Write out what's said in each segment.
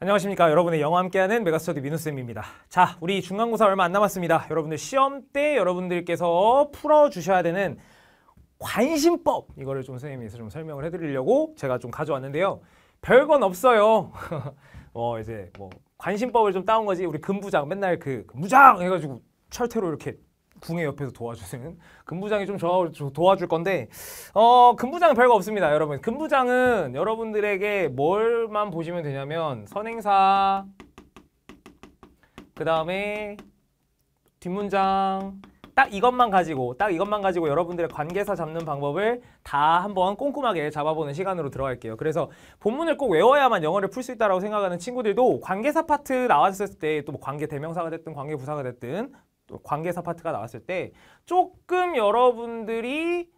안녕하십니까 여러분의 영어 함께하는 메가스터디 민우쌤입니다 자 우리 중간고사 얼마 안 남았습니다 여러분들 시험 때 여러분들께서 풀어주셔야 되는 관심법 이거를 좀 선생님께서 좀 설명을 해드리려고 제가 좀 가져왔는데요 별건 없어요 어 이제 뭐 관심법을 좀 따온 거지 우리 금부장 맨날 그 무장 해가지고 철퇴로 이렇게 붕의 옆에서 도와주는 근부장이 좀 저, 저 도와줄 건데 어 근부장은 별거 없습니다 여러분 근부장은 여러분들에게 뭘만 보시면 되냐면 선행사 그 다음에 뒷문장 딱 이것만 가지고 딱 이것만 가지고 여러분들의 관계사 잡는 방법을 다 한번 꼼꼼하게 잡아보는 시간으로 들어갈게요. 그래서 본문을 꼭 외워야만 영어를 풀 수 있다고 생각하는 친구들도 관계사 파트 나왔을 때또 뭐 관계 대명사가 됐든 관계 부사가 됐든 관계사 파트가 나왔을 때 조금 여러분들이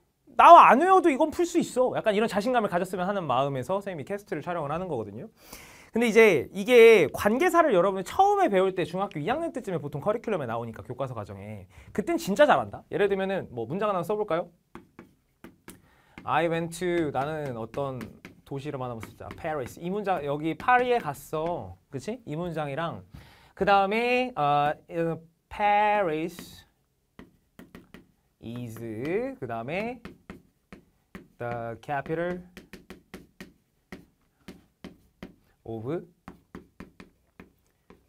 나와 안 외워도 이건 풀 수 있어. 약간 이런 자신감을 가졌으면 하는 마음에서 선생님이 캐스트를 촬영을 하는 거거든요. 근데 이제 이게 관계사를 여러분이 처음에 배울 때 중학교 2학년 때쯤에 보통 커리큘럼에 나오니까 교과서 과정에 그땐 진짜 잘한다. 예를 들면은 뭐 문장 하나 써볼까요? I went to 나는 어떤 도시로 하나 쓰자. Paris. 이 문장 여기 파리에 갔어. 그치? 이 문장이랑 그 다음에 아, 어, Paris is 그 다음에 the capital of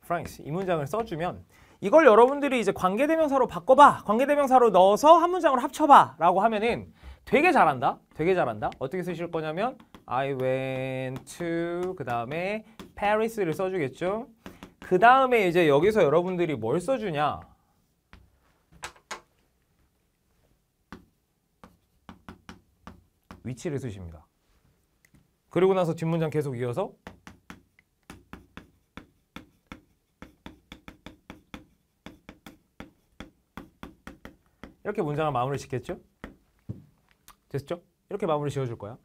France 이 문장을 써주면 이걸 여러분들이 이제 관계대명사로 바꿔봐 관계대명사로 넣어서 한 문장을 합쳐봐 라고 하면은 되게 잘한다 되게 잘한다 어떻게 쓰실 거냐면 I went to 그 다음에 Paris를 써주겠죠 그 다음에 이제 여기서 여러분들이 뭘 써주냐 위치를 쓰십니다. 그리고 나서 뒷문장 계속 이어서 이렇게 문장을 마무리 짓겠죠? 됐죠? 이렇게 마무리 지어줄 거야.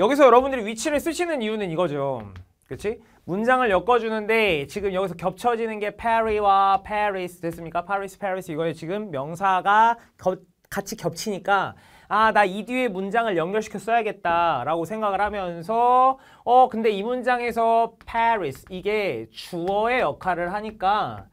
여기서 여러분들이 위치를 쓰시는 이유는 이거죠. 그렇지? 문장을 엮어주는데 지금 여기서 겹쳐지는 게 페리와 페리스 됐습니까? 파리스 페리스 이거에 지금 명사가 겹, 같이 겹치니까 아 나 이 뒤에 문장을 연결시켜 써야겠다 라고 생각을 하면서 어 근데 이 문장에서 페리스 이게 주어의 역할을 하니까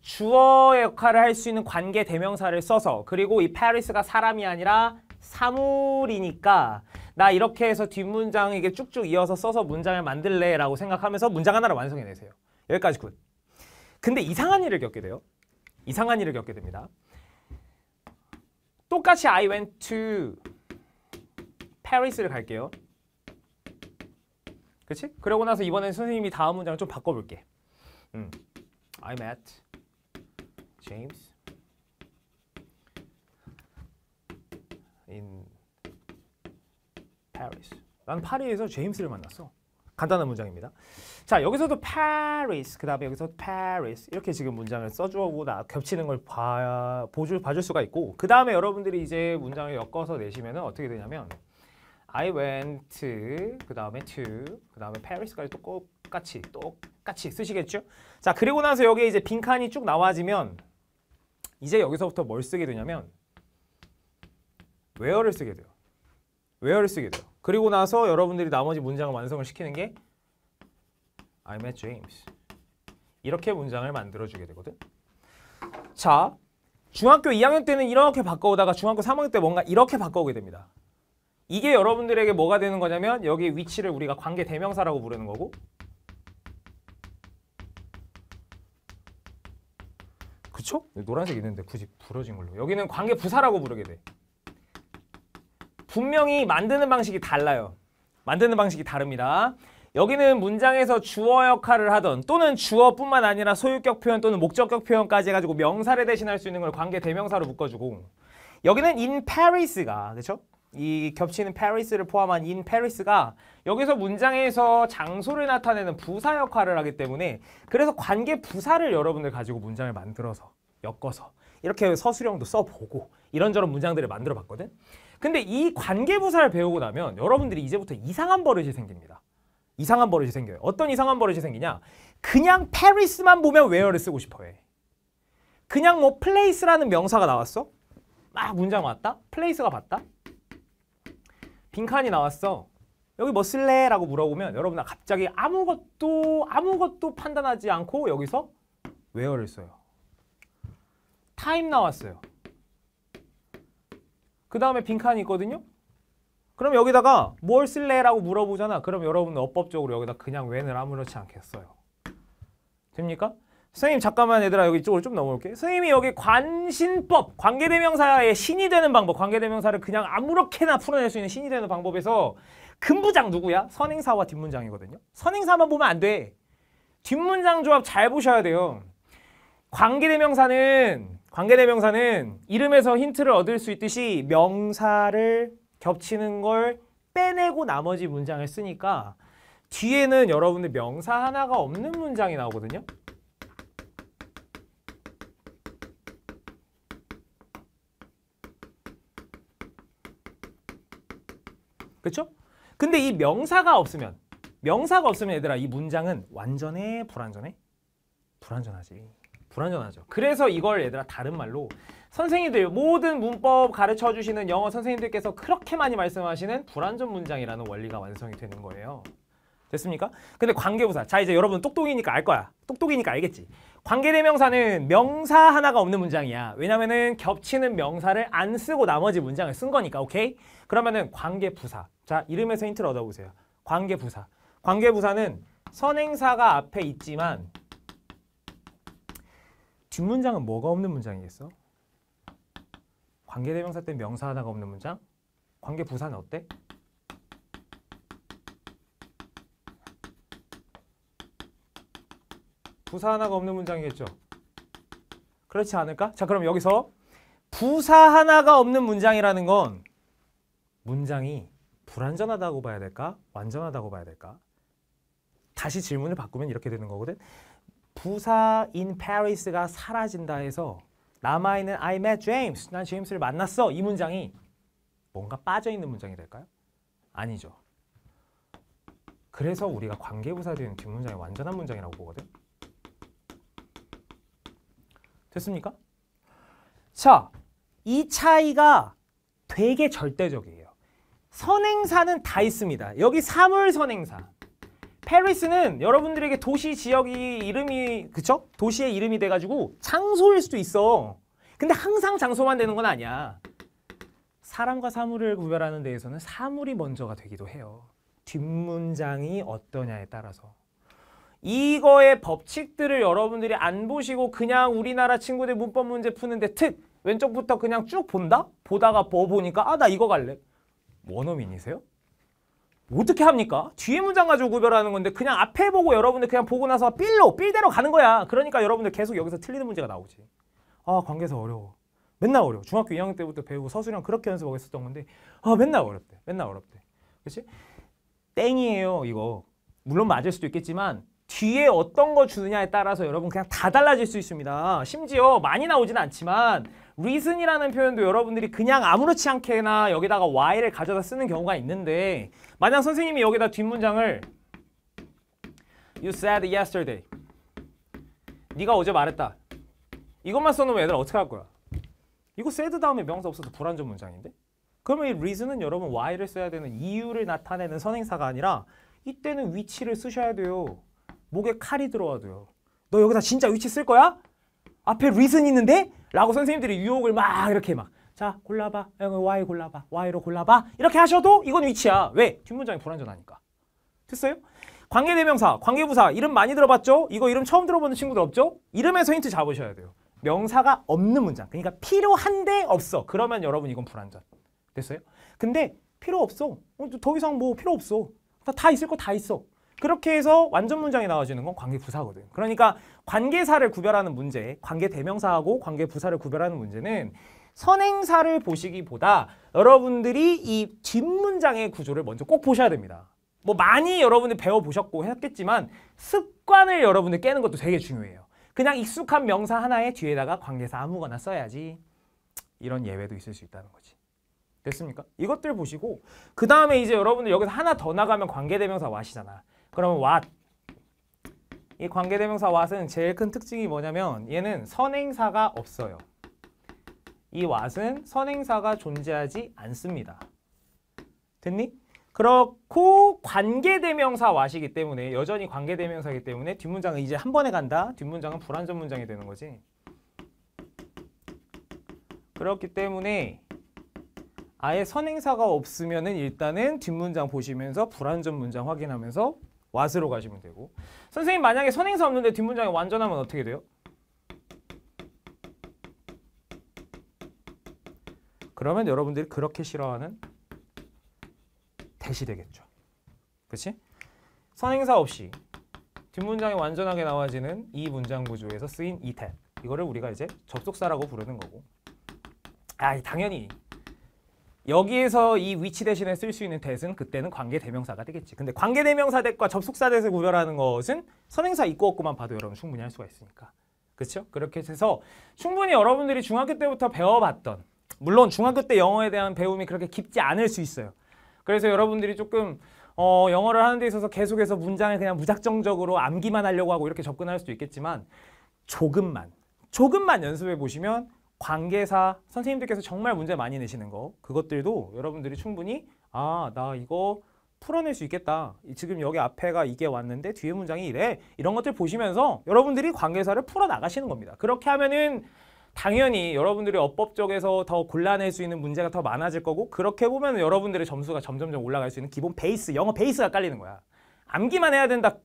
주어의 역할을 할 수 있는 관계 대명사를 써서 그리고 이 페리스가 사람이 아니라 사물이니까 나 이렇게 해서 뒷문장 이게 쭉쭉 이어서 써서 문장을 만들래 라고 생각하면서 문장 하나를 완성해내세요. 여기까지 굿. 근데 이상한 일을 겪게 돼요. 이상한 일을 겪게 됩니다. 똑같이 I went to Paris를 갈게요. 그치? 그러고 나서 이번엔 선생님이 다음 문장을 좀 바꿔볼게. 음. I met James in Paris. 난 파리에서 제임스를 만났어. 간단한 문장입니다. 자, 여기서도 Paris, 그 다음에 여기서 Paris 이렇게 지금 문장을 써주고 나 겹치는 걸 봐, 보줄, 봐줄 수가 있고 그 다음에 여러분들이 이제 문장을 엮어서 내시면 어떻게 되냐면 I went 그 다음에 to 그 다음에 Paris까지 똑같이 똑같이 쓰시겠죠? 자, 그리고 나서 여기에 이제 빈칸이 쭉 나와지면 이제 여기서부터 뭘 쓰게 되냐면 where를 쓰게 돼요. where를 쓰게 돼요. 그리고 나서 여러분들이 나머지 문장을 완성을 시키는 게 I met James. 이렇게 문장을 만들어주게 되거든. 자, 중학교 2학년 때는 이렇게 바꿔오다가 중학교 3학년 때 뭔가 이렇게 바꿔오게 됩니다. 이게 여러분들에게 뭐가 되는 거냐면 여기 위치를 우리가 관계 대명사라고 부르는 거고 그쵸? 노란색 있는데 굳이 부러진 걸로 여기는 관계 부사라고 부르게 돼 분명히 만드는 방식이 달라요. 만드는 방식이 다릅니다. 여기는 문장에서 주어 역할을 하던 또는 주어뿐만 아니라 소유격 표현 또는 목적격 표현까지 해가지고 명사를 대신할 수 있는 걸 관계 대명사로 묶어주고 여기는 in Paris가 그렇죠? 이 겹치는 Paris를 포함한 in Paris가 여기서 문장에서 장소를 나타내는 부사 역할을 하기 때문에 그래서 관계 부사를 여러분들 가지고 문장을 만들어서 엮어서 이렇게 서술형도 써보고 이런저런 문장들을 만들어 봤거든. 근데 이 관계부사를 배우고 나면 여러분들이 이제부터 이상한 버릇이 생깁니다. 이상한 버릇이 생겨요. 어떤 이상한 버릇이 생기냐? 그냥 페리스만 보면 where를 쓰고 싶어해. 그냥 뭐 place라는 명사가 나왔어? 막 문장 왔다? place가 봤다? 빈칸이 나왔어. 여기 뭐 쓸래? 라고 물어보면 여러분 들 갑자기 아무것도 아무것도 판단하지 않고 여기서 where를 써요. 타임 나왔어요. 그 다음에 빈칸이 있거든요. 그럼 여기다가 뭘 쓸래라고 물어보잖아. 그럼 여러분은 어법적으로 여기다 그냥 웬을 아무렇지 않겠어요 됩니까? 선생님 잠깐만 얘들아 여기 이쪽으로 좀 넘어올게. 선생님이 여기 관신법, 관계대명사의 신이 되는 방법, 관계대명사를 그냥 아무렇게나 풀어낼 수 있는 신이 되는 방법에서 근부장 누구야? 선행사와 뒷문장이거든요. 선행사만 보면 안 돼. 뒷문장 조합 잘 보셔야 돼요. 관계대명사는 관계대명사는 이름에서 힌트를 얻을 수 있듯이 명사를 겹치는 걸 빼내고 나머지 문장을 쓰니까 뒤에는 여러분들 명사 하나가 없는 문장이 나오거든요. 그렇죠? 근데 이 명사가 없으면 명사가 없으면 얘들아 이 문장은 완전해 불완전해? 불완전하지. 불안전하죠 그래서 이걸 얘들아 다른 말로 선생님들 모든 문법 가르쳐 주시는 영어 선생님들께서 그렇게 많이 말씀하시는 불안전 문장이라는 원리가 완성이 되는 거예요. 됐습니까? 근데 관계부사. 자 이제 여러분 똑똑이니까 알 거야. 똑똑이니까 알겠지. 관계대명사는 명사 하나가 없는 문장이야. 왜냐면은 겹치는 명사를 안 쓰고 나머지 문장을 쓴 거니까. 오케이? 그러면은 관계부사. 자 이름에서 힌트를 얻어보세요. 관계부사. 관계부사는 선행사가 앞에 있지만 뒷문장은 뭐가 없는 문장이겠어? 관계대명사 때 명사 하나가 없는 문장? 관계부사는 어때? 부사 하나가 없는 문장이겠죠? 그렇지 않을까? 자 그럼 여기서 부사 하나가 없는 문장이라는 건 문장이 불완전하다고 봐야 될까? 완전하다고 봐야 될까? 다시 질문을 바꾸면 이렇게 되는 거거든. 부사인 Paris가 사라진다 해서 남아있는 I met James, 난 제임스를 만났어 이 문장이 뭔가 빠져있는 문장이 될까요? 아니죠. 그래서 우리가 관계부사 되는 그 뒷문장이 완전한 문장이라고 보거든. 됐습니까? 자, 이 차이가 되게 절대적이에요. 선행사는 다 있습니다. 여기 사물 선행사. 페리스는 여러분들에게 도시 지역이 이름이 그쵸? 도시의 이름이 돼가지고 장소일 수도 있어. 근데 항상 장소만 되는 건 아니야. 사람과 사물을 구별하는 데에서는 사물이 먼저가 되기도 해요. 뒷문장이 어떠냐에 따라서. 이거의 법칙들을 여러분들이 안 보시고 그냥 우리나라 친구들 문법 문제 푸는데 특! 왼쪽부터 그냥 쭉 본다? 보다가 뭐 보니까 아 나 이거 갈래. 원어민이세요? 어떻게 합니까? 뒤에 문장 가지고 구별하는 건데 그냥 앞에 보고 여러분들 그냥 보고 나서 삘로 삘대로 가는 거야. 그러니까 여러분들 계속 여기서 틀리는 문제가 나오지. 아 관계사 어려워. 맨날 어려워. 중학교 2학년 때부터 배우고 서술형 그렇게 연습하고 있었던 건데 아 맨날 어렵대. 맨날 어렵대. 그렇지? 땡이에요 이거. 물론 맞을 수도 있겠지만 뒤에 어떤 거 주느냐에 따라서 여러분 그냥 다 달라질 수 있습니다. 심지어 많이 나오진 않지만 reason이라는 표현도 여러분들이 그냥 아무렇지 않게나 여기다가 why를 가져다 쓰는 경우가 있는데 만약 선생님이 여기다 뒷문장을 You said yesterday 네가 어제 말했다 이것만 써놓으면 얘들 어떻게 할 거야? 이거 said 다음에 명사 없어서 불완전 문장인데? 그러면 이 reason은 여러분 why를 써야 되는 이유를 나타내는 선행사가 아니라 이때는 위치를 쓰셔야 돼요. 목에 칼이 들어와 도요너 여기다 진짜 위치 쓸 거야? 앞에 reason 있는데? 라고 선생님들이 유혹을 막 이렇게 막 자, 골라봐. 어, y 골라봐. Y로 골라봐. 이렇게 하셔도 이건 위치야. 왜? 뒷문장이 불완전하니까. 됐어요? 관계대명사, 관계부사 이름 많이 들어봤죠? 이거 이름 처음 들어보는 친구들 없죠? 이름에서 힌트 잡으셔야 돼요. 명사가 없는 문장. 그러니까 필요한데 없어. 그러면 여러분 이건 불완전. 됐어요? 근데 필요 없어. 어, 더 이상 뭐 필요 없어. 다 있을 거 다 있어. 그렇게 해서 완전 문장이 나와주는 건 관계 부사거든. 그러니까 관계사를 구별하는 문제, 관계 대명사하고 관계 부사를 구별하는 문제는 선행사를 보시기보다 여러분들이 이 뒷문장의 구조를 먼저 꼭 보셔야 됩니다. 뭐 많이 여러분들 배워보셨고 했겠지만 습관을 여러분들 깨는 것도 되게 중요해요. 그냥 익숙한 명사 하나에 뒤에다가 관계사 아무거나 써야지 이런 예외도 있을 수 있다는 거지. 됐습니까? 이것들 보시고 그 다음에 이제 여러분들 여기서 하나 더 나가면 관계대명사 와시잖아. 그러면 what 이 관계대명사 what은 제일 큰 특징이 뭐냐면 얘는 선행사가 없어요. 이 what은 선행사가 존재하지 않습니다. 됐니? 그렇고 관계대명사 what이기 때문에 여전히 관계대명사이기 때문에 뒷문장은 이제 한 번에 간다. 뒷문장은 불완전 문장이 되는 거지. 그렇기 때문에 아예 선행사가 없으면 일단은 뒷문장 보시면서 불완전 문장 확인하면서 was로 가시면 되고 선생님 만약에 선행사 없는데 뒷문장에 완전하면 어떻게 돼요? 그러면 여러분들이 그렇게 싫어하는 대시 되겠죠. 그렇지? 선행사 없이 뒷문장이 완전하게 나와지는 이 문장 구조에서 쓰인 이 탭. 이거를 우리가 이제 접속사라고 부르는 거고. 아, 당연히 여기에서 이 위치 대신에 쓸 수 있는 대은 그때는 관계대명사가 되겠지. 근데 관계대명사 대과 접속사 대을 구별하는 것은 선행사 있고 없고만 봐도 여러분 충분히 할 수가 있으니까. 그렇죠? 그렇게 해서 충분히 여러분들이 중학교 때부터 배워봤던 물론 중학교 때 영어에 대한 배움이 그렇게 깊지 않을 수 있어요. 그래서 여러분들이 조금 어, 영어를 하는 데 있어서 계속해서 문장을 그냥 무작정적으로 암기만 하려고 하고 이렇게 접근할 수도 있겠지만 조금만 조금만 연습해 보시면 관계사 선생님들께서 정말 문제 많이 내시는 거 그것들도 여러분들이 충분히 아 나 이거 풀어낼 수 있겠다. 지금 여기 앞에가 이게 왔는데 뒤에 문장이 이래. 이런 것들 보시면서 여러분들이 관계사를 풀어나가시는 겁니다. 그렇게 하면은 당연히 여러분들이 어법 쪽에서 더 골라낼 수 있는 문제가 더 많아질 거고 그렇게 보면 여러분들의 점수가 점점점 올라갈 수 있는 기본 베이스, 영어 베이스가 깔리는 거야. 암기만 해야 된다.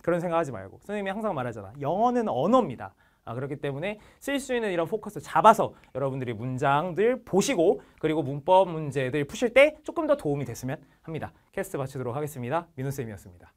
그런 생각하지 말고 선생님이 항상 말하잖아. 영어는 언어입니다. 아, 그렇기 때문에 쓸 수 있는 이런 포커스 잡아서 여러분들이 문장들 보시고 그리고 문법 문제들 푸실 때 조금 더 도움이 됐으면 합니다. 캐스트 마치도록 하겠습니다. 민호쌤이었습니다.